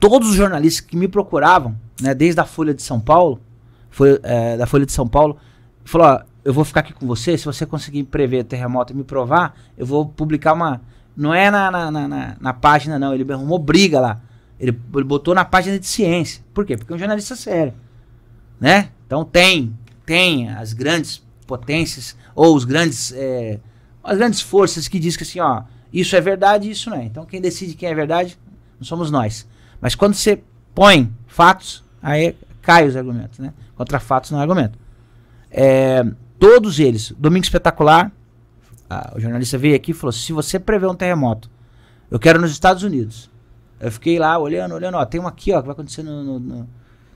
todos os jornalistas que me procuravam, né, desde a Folha de São Paulo, foi, é, da Folha de São Paulo, falou: ó, eu vou ficar aqui com você, se você conseguir prever o terremoto e me provar, eu vou publicar uma. Não é na, na, na, na página, não. Ele arrumou briga lá. Ele, ele, botou na página de ciência. Por quê? Porque é um jornalista sério. Né? Então tem, tem as grandes potências, ou os grandes. É, as grandes forças que dizem que assim, ó, isso é verdade e isso não é. Então quem decide quem é verdade não somos nós. Mas quando você põe fatos, aí cai os argumentos, né? Contra fatos não é argumento. É, todos eles, Domingo Espetacular, a, o jornalista veio aqui e falou: se você prever um terremoto, eu quero nos Estados Unidos. Eu fiquei lá olhando, olhando, ó, tem um aqui, ó, que vai acontecer no, no,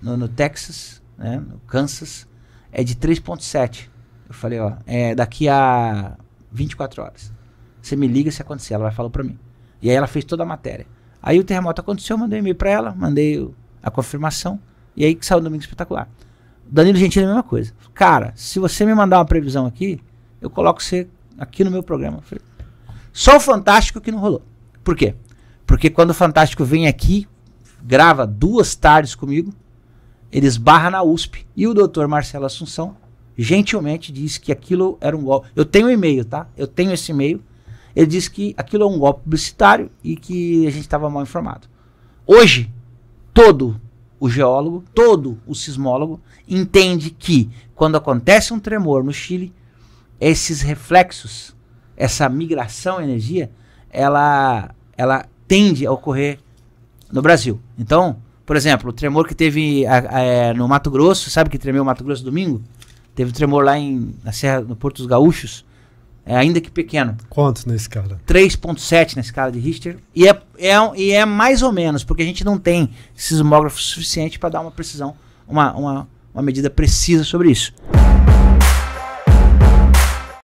no, no, Texas, né? No Kansas, é de 3.7. Eu falei, ó, é daqui a 24 horas. Você me liga se acontecer, ela vai falar para mim. E aí ela fez toda a matéria. Aí o terremoto aconteceu, mandei um e-mail para ela, mandei a confirmação, e aí que saiu o Domingo Espetacular. Danilo Gentili a mesma coisa. Cara, se você me mandar uma previsão aqui, eu coloco você aqui no meu programa. Só o Fantástico que não rolou. Por quê? Porque quando o Fantástico vem aqui, grava duas tardes comigo, eles barra na USP. E o doutor Marcelo Assunção gentilmente disse que aquilo era um golpe. Eu tenho o um e-mail, tá? Eu tenho esse e-mail ele disse que aquilo é um golpe publicitário e que a gente estava mal informado. Hoje, todo o geólogo, todo o sismólogo entende que quando acontece um tremor no Chile, esses reflexos, essa migração de energia, ela, ela tende a ocorrer no Brasil. Então, por exemplo, o tremor que teve a, a, é, no Mato Grosso, sabe que tremeu o Mato Grosso domingo? Teve um tremor lá em, na Serra, no Porto dos Gaúchos é, ainda que pequeno. Quanto na escala? 3.7 na escala de Richter. E é, é, e é mais ou menos, porque a gente não tem sismógrafo suficiente para dar uma precisão, uma, uma, uma medida precisa sobre isso.